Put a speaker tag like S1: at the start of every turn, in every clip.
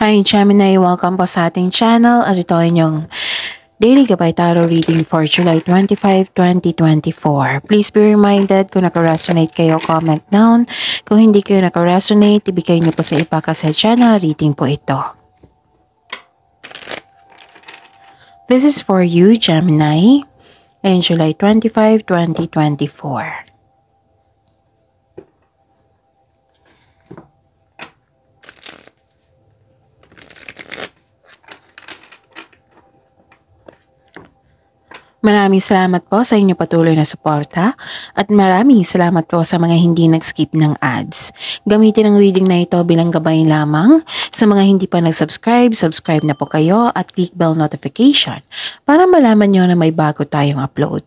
S1: Hi Gemini, welcome po sa ating channel at ito ay inyong Daily Gabay Tarot Reading for July 25, 2024. Please be reminded kung nakaresonate kayo, comment down. Kung hindi kayo naka-resonate, ibigay niyo po sa iba kasi channel reading po ito. This is for you, Gemini, in July 25, 2024. Maraming salamat po sa inyo patuloy na suporta at maraming salamat po sa mga hindi nag-skip ng ads. Gamitin ang reading na ito bilang gabay lamang. Sa mga hindi pa nag-subscribe, subscribe na po kayo at click bell notification para malaman nyo na may bago tayong upload.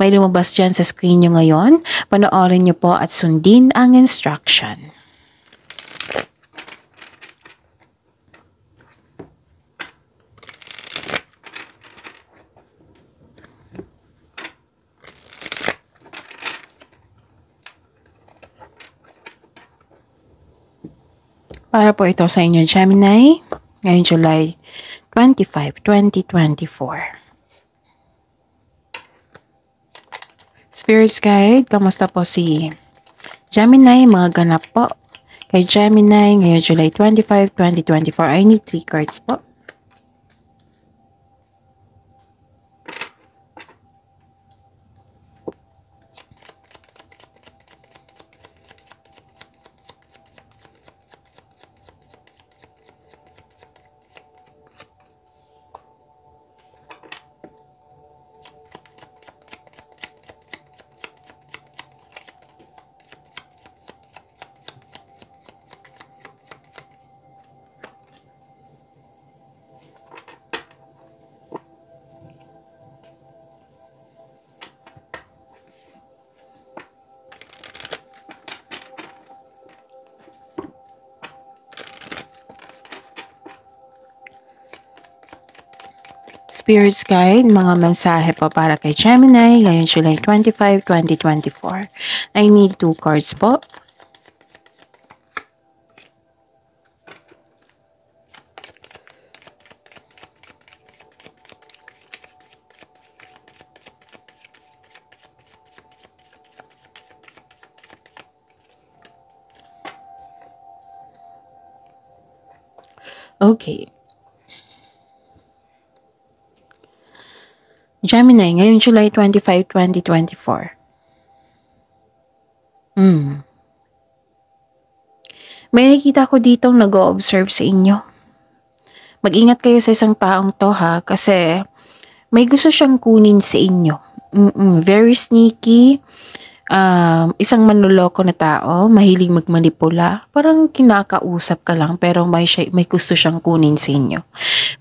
S1: May lumabas dyan sa screen nyo ngayon, panoorin nyo po at sundin ang instruction. Para po ito sa inyo Gemini ngayong July 25, 2024. Spirits Guide, kamusta po si Gemini? Mga ganap po kay Gemini ngayong July 25, 2024. I need 3 cards po. Spirits Guide, mga mensahe po para kay Gemini ngayong July 25, 2024. I need two cards po. Okay. Gemini, ngayon July 25, 2024. Hmm. May nakita ko ditong nag-o-observe sa inyo. Mag-ingat kayo sa isang taong to ha, kasi may gusto siyang kunin sa inyo. Mm-mm, very sneaky, um, isang manloloko na tao, mahilig magmanipula. Parang kinakausap ka lang pero may, siya, may gusto siyang kunin sa inyo.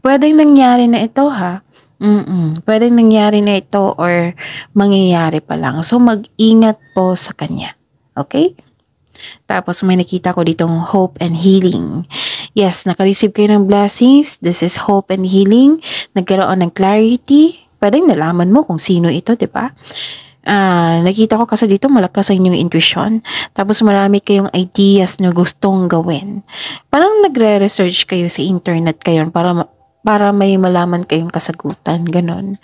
S1: Pwede nangyari na ito ha Mm-mm. Pwedeng nangyari na ito or mangyayari pa lang. So, mag-ingat po sa kanya. Okay? Tapos, may nakita ko ditong hope and healing. Yes, nakareceive kayo ng blessings. This is hope and healing. Nagkaroon ng clarity. Pwedeng nalaman mo kung sino ito, di ba? Uh, nakita ko kasi dito malakas ang inyong intuition. Tapos marami kayong ideas na gustong gawin. Parang nagre-research kayo sa internet kayo para para may malaman kayong kasagutan, ganun.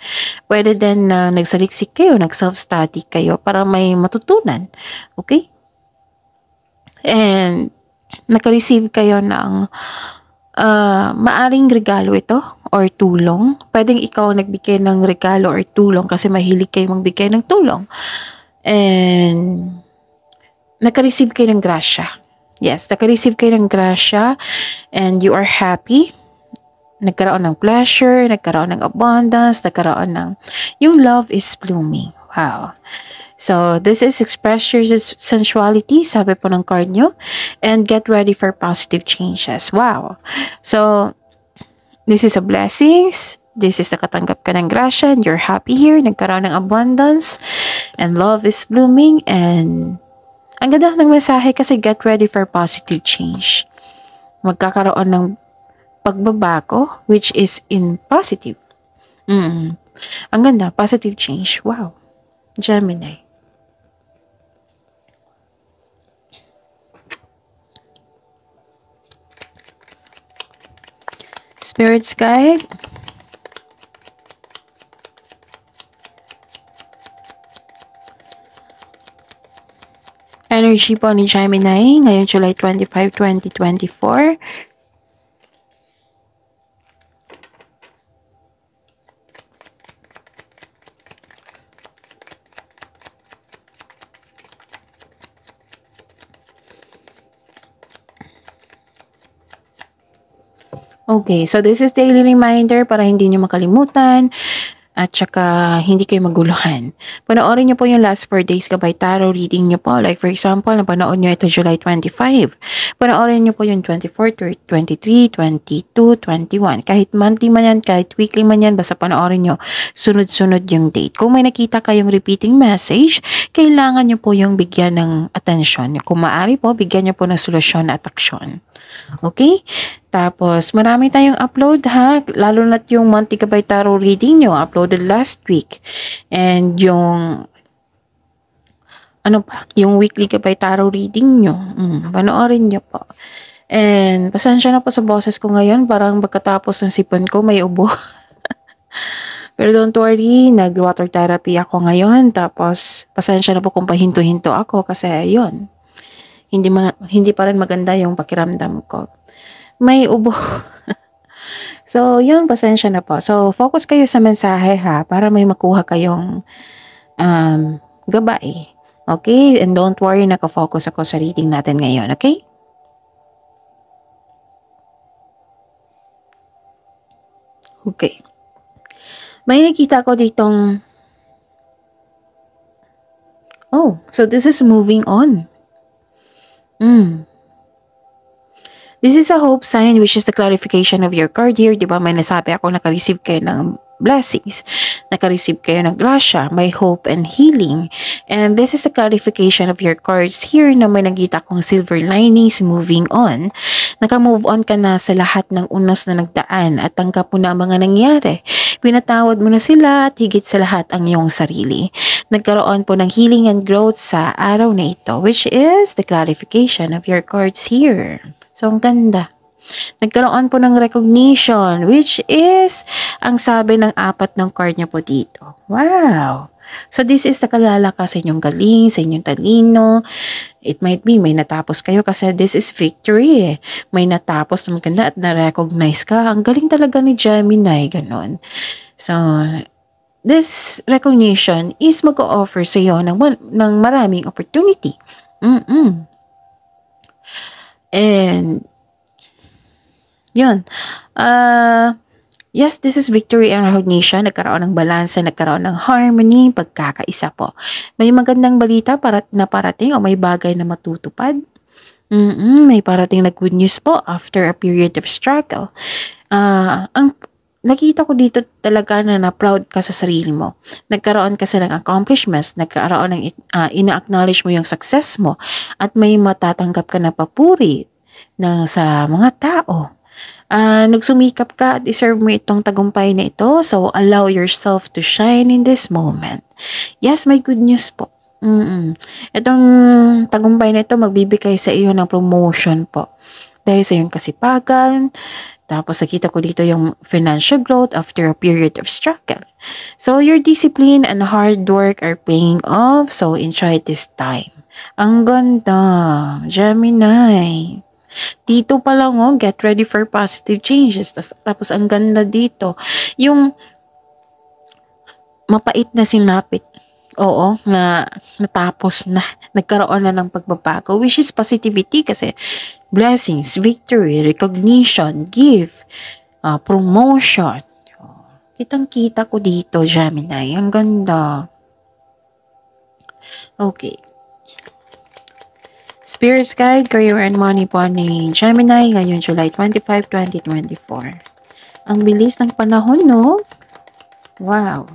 S1: Pwede din na uh, nagsaliksik kayo, nag-self-study kayo para may matutunan, okay? And nakareceive kayo ng uh, maaring regalo ito or tulong. Pwedeng ikaw nagbigay ng regalo or tulong kasi mahilig kayo magbigay ng tulong. And nakareceive receive kayo ng grasya. Yes, nakareceive receive kayo ng grasya and you are happy nagkaroon ng pleasure, nagkaroon ng abundance, nagkaroon ng, yung love is blooming. Wow. So, this is express your sensuality, sabi po ng card nyo, and get ready for positive changes. Wow. So, this is a blessings. This is nakatanggap ka ng grasya and you're happy here. Nagkaroon ng abundance and love is blooming and ang ganda ng mensahe kasi get ready for positive change. Magkakaroon ng pagbaba ko, which is in positive. Mm. Ang ganda, positive change. Wow. Gemini. Spirit guide. Energy po ni Gemini ngayong July 25, 2024. Okay, so this is daily reminder para hindi nyo makalimutan at saka hindi kayo maguluhan. Panoorin nyo po yung last 4 days kabay tarot reading nyo po. Like for example, napanood nyo ito July 25. Panoorin nyo po yung 24, 23, 22, 21. Kahit monthly man yan, kahit weekly man yan, basta panoorin nyo sunod-sunod yung date. Kung may nakita kayong repeating message, kailangan nyo po yung bigyan ng atensyon. Kung maaari po, bigyan nyo po ng solusyon at aksyon. Okay? Tapos, marami tayong upload ha. Lalo na't yung Monty Kabay Tarot reading nyo, uploaded last week. And yung ano pa, yung weekly Gabay Tarot reading nyo. Mm, panoorin nyo po. And pasensya na po sa boses ko ngayon. Parang pagkatapos ng sipon ko, may ubo. Pero don't worry, nag-water therapy ako ngayon. Tapos, pasensya na po kung pahinto-hinto ako kasi yun, hindi, ma- hindi pa rin maganda yung pakiramdam ko. May ubo. so, yun, pasensya na po. So, focus kayo sa mensahe ha, para may makuha kayong um, gabay. Okay? And don't worry, nakafocus ako sa reading natin ngayon, okay? Okay. May nakita ko ditong Oh, so this is moving on. Mm. This is a hope sign which is the clarification of your card here. Diba may nasabi ako nakareceive receive kayo ng blessings. Nakareceive kayo ng grasya, may hope and healing. And this is a clarification of your cards here na may nagita kong silver linings moving on. Nakamove on ka na sa lahat ng unos na nagdaan at tanggap mo na ang mga nangyari. Pinatawad mo na sila at higit sa lahat ang iyong sarili. Nagkaroon po ng healing and growth sa araw na ito which is the clarification of your cards here. So, ang ganda. Nagkaroon po ng recognition, which is ang sabi ng apat ng card niya po dito. Wow! So this is the nakalalaka sa inyong galing, sa inyong talino. It might be may natapos kayo kasi this is victory. Eh. May natapos na maganda at na-recognize ka. Ang galing talaga ni Gemini, ganun. So, this recognition is mag-o-offer sa iyo ng, ng maraming opportunity. Mm-mm. And yun. Uh, yes, this is victory and recognition. Nagkaroon ng balansa, nagkaroon ng harmony, pagkakaisa po. May magandang balita para, na parating o may bagay na matutupad. Mm-mm, may parating na good news po after a period of struggle. Uh, ang nakita ko dito talaga na na-proud ka sa sarili mo. Nagkaroon ka sa ng accomplishments, nagkaroon ng uh, ina-acknowledge mo yung success mo at may matatanggap ka na papuri ng sa mga tao. Uh, nagsumikap ka at iserve mo itong tagumpay na ito. So, allow yourself to shine in this moment. Yes, may good news po. Mm-mm. Itong tagumpay na ito, magbibigay sa iyo ng promotion po. Dahil sa iyong kasipagan, tapos nakita ko dito yung financial growth after a period of struggle. So, your discipline and hard work are paying off. So, enjoy this time. Ang ganda, Gemini. Dito pa lang, oh, get ready for positive changes. tapos, ang ganda dito. Yung mapait na sinapit. Oo, na natapos na. Nagkaroon na ng pagbabago, which is positivity kasi blessings, victory, recognition, give, uh, promotion. Kitang-kita ko dito, Gemini. Ang ganda. Okay. Spirits Guide, Career and Money po ni Gemini ngayon July 25, 2024. Ang bilis ng panahon, no? Wow!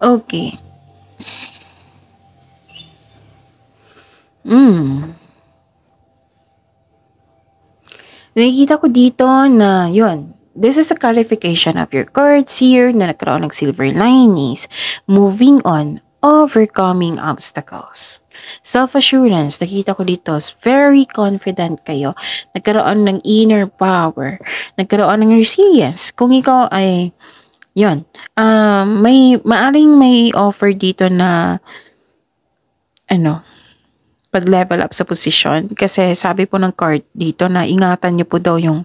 S1: Okay. Hmm. Nakikita ko dito na, yun, this is the clarification of your cards here na nagkaroon ng silver linings. Moving on, overcoming obstacles. Self-assurance, nakita ko dito, very confident kayo. Nagkaroon ng inner power. Nagkaroon ng resilience. Kung ikaw ay yun. Uh, may, maaring may offer dito na, ano, pag-level up sa position. Kasi sabi po ng card dito na ingatan nyo po daw yung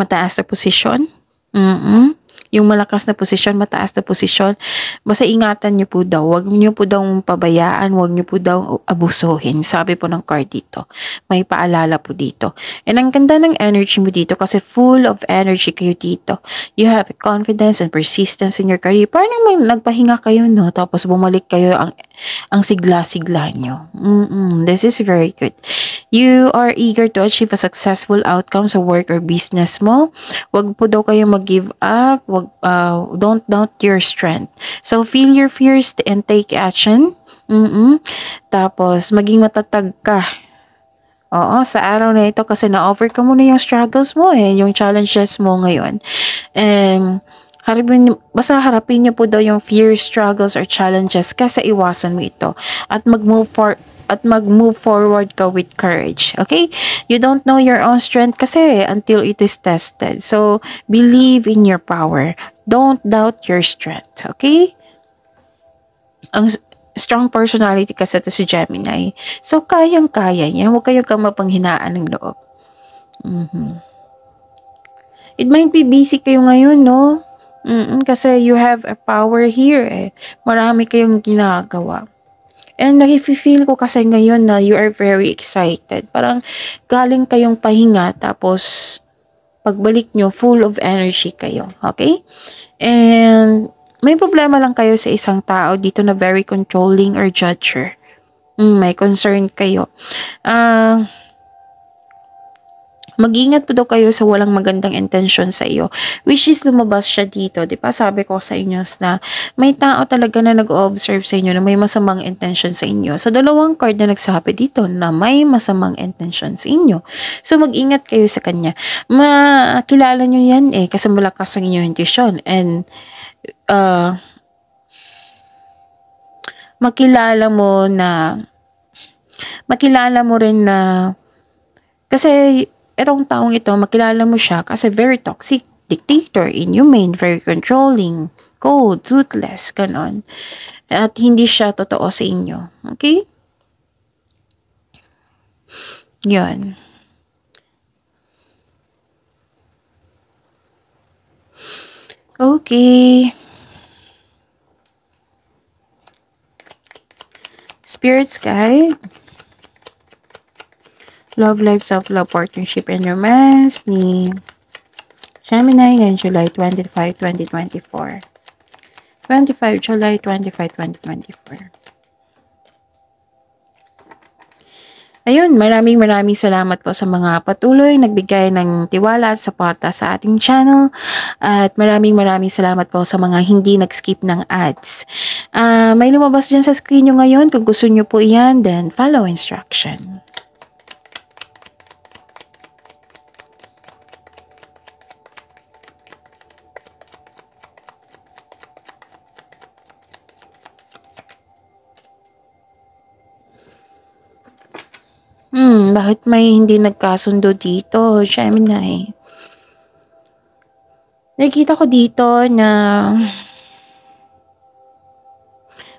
S1: mataas na position. Mm-mm yung malakas na posisyon, mataas na posisyon, basta ingatan nyo po daw. Huwag nyo po daw pabayaan, huwag nyo po daw abusuhin. Sabi po ng card dito. May paalala po dito. And ang ganda ng energy mo dito kasi full of energy kayo dito. You have confidence and persistence in your career. Parang may nagpahinga kayo, no? Tapos bumalik kayo ang, ang sigla-sigla nyo. Mm -mm, this is very good. You are eager to achieve a successful outcome sa work or business mo. Huwag po daw kayo mag-give up. Huwag uh, don't doubt your strength. So, feel your fears and take action. Mm-mm. Tapos, maging matatag ka. Oo, sa araw na ito kasi na-overcome mo na yung struggles mo eh, yung challenges mo ngayon. And, harapin, basta harapin niyo po daw yung fear, struggles, or challenges kasi iwasan mo ito. At mag-move forward at mag-move forward ka with courage. Okay? You don't know your own strength kasi until it is tested. So, believe in your power. Don't doubt your strength. Okay? Ang strong personality kasi to si Gemini. So, kayang-kaya niya. Huwag kayong ka ng loob. Mm-hmm. It might be busy kayo ngayon, no? Mm-mm, kasi you have a power here eh. Marami kayong ginagawa. And nafe-feel ko kasi ngayon na you are very excited. Parang galing kayong pahinga tapos pagbalik nyo, full of energy kayo. Okay? And may problema lang kayo sa isang tao dito na very controlling or judger. Mm, may concern kayo. Ah... Uh, Mag-ingat po daw kayo sa walang magandang intention sa iyo. Which is lumabas siya dito, 'di ba? Sabi ko sa inyo na may tao talaga na nag-observe sa inyo na may masamang intention sa inyo. Sa dalawang card na nagsabi dito na may masamang intention sa inyo. So mag-ingat kayo sa kanya. Makilala niyo 'yan eh kasi malakas ang inyong intuition and uh, makilala mo na makilala mo rin na kasi itong taong ito, makilala mo siya kasi very toxic, dictator, inhumane, very controlling, cold, ruthless, ganon. At hindi siya totoo sa inyo. Okay? Yun. Okay. Spirits guide. Love Life, Self-Love, Partnership, and Romance ni Gemini ng July 25, 2024. 25 July 25, 2024. Ayun, maraming maraming salamat po sa mga patuloy nagbigay ng tiwala at suporta sa ating channel. At maraming maraming salamat po sa mga hindi nag-skip ng ads. Uh, may lumabas dyan sa screen nyo ngayon. Kung gusto nyo po iyan, then follow instruction. bakit may hindi nagkasundo dito, Gemini? Nakikita ko dito na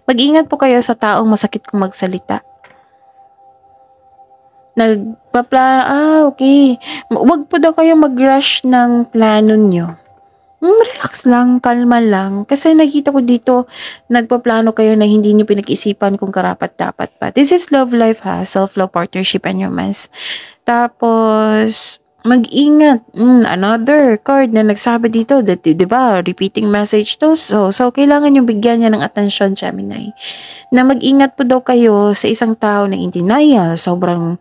S1: mag-ingat po kayo sa taong masakit kung magsalita. Nagpapla, ah okay, huwag po daw kayo mag-rush ng plano nyo mm, relax lang, kalma lang. Kasi nakita ko dito, nagpaplano kayo na hindi niyo pinag-isipan kung karapat-dapat pa. This is love life ha, self-love, partnership, and romance. Tapos, mag-ingat. Mm, another card na nagsabi dito, that, di ba, repeating message to. So, so, kailangan yung bigyan niya ng atensyon, Gemini. Na mag-ingat po daw kayo sa isang tao na hindi naya, sobrang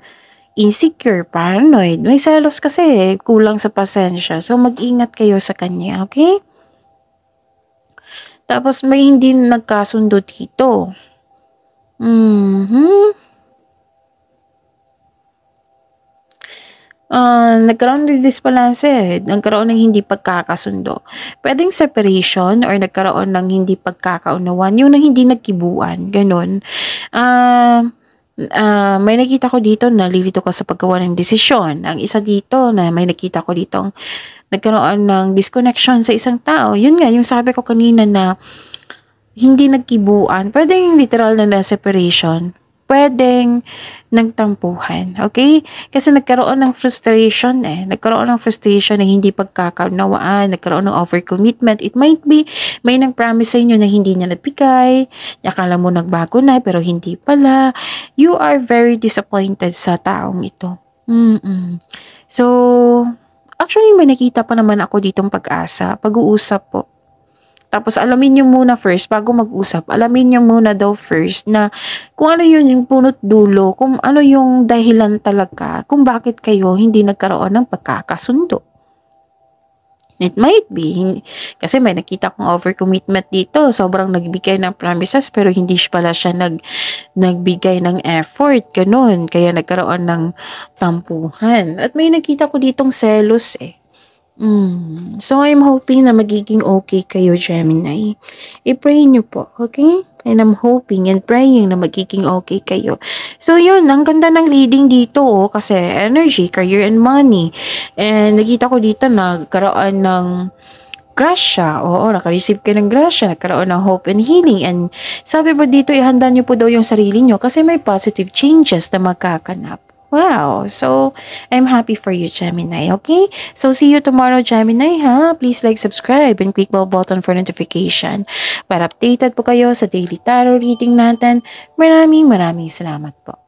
S1: insecure, paranoid. May selos kasi, eh. kulang sa pasensya. So, mag-ingat kayo sa kanya, okay? Tapos, may hindi nagkasundo dito. Mm-hmm. Uh, nagkaroon ng disbalance eh. Nagkaroon ng hindi pagkakasundo. Pwedeng separation or nagkaroon ng hindi pagkakaunawan. Yung nang hindi nagkibuan. Ganon. Ah... Uh, uh, may nakita ko dito na lilito ka sa paggawa ng desisyon. Ang isa dito na may nakita ko dito nagkaroon ng disconnection sa isang tao. Yun nga, yung sabi ko kanina na hindi nagkibuan, Pwede yung literal na separation pwedeng nagtampuhan. Okay? Kasi nagkaroon ng frustration eh. Nagkaroon ng frustration ng hindi pagkakaunawaan, nagkaroon ng overcommitment. It might be may nang promise sa inyo na hindi niya nabigay, akala mo nagbago na pero hindi pala. You are very disappointed sa taong ito. Mm-mm. So, actually may nakita pa naman ako ditong pag-asa, pag-uusap po tapos alamin niyo muna first bago mag-usap. Alamin niyo muna daw first na kung ano yun yung punot dulo, kung ano yung dahilan talaga kung bakit kayo hindi nagkaroon ng pagkakasundo. It might be. Kasi may nakita kong overcommitment dito. Sobrang nagbigay ng promises pero hindi pala siya nag, nagbigay ng effort. Ganun. Kaya nagkaroon ng tampuhan. At may nakita ko ditong selos eh. Mm. So, I'm hoping na magiging okay kayo, Gemini. I-pray nyo po, okay? And I'm hoping and praying na magiging okay kayo. So, yun. Ang ganda ng reading dito, oh, kasi energy, career, and money. And nakita ko dito nagkaroon ng grasya. Oo, nakareceive receive kayo ng grasya, nagkaroon ng hope and healing. And sabi ba dito, ihanda niyo po daw yung sarili niyo kasi may positive changes na magkakanap. Wow. So, I'm happy for you, Gemini. Okay? So, see you tomorrow, Gemini, ha? Please like, subscribe, and click bell button for notification. Para updated po kayo sa daily tarot reading natin. Maraming maraming salamat po.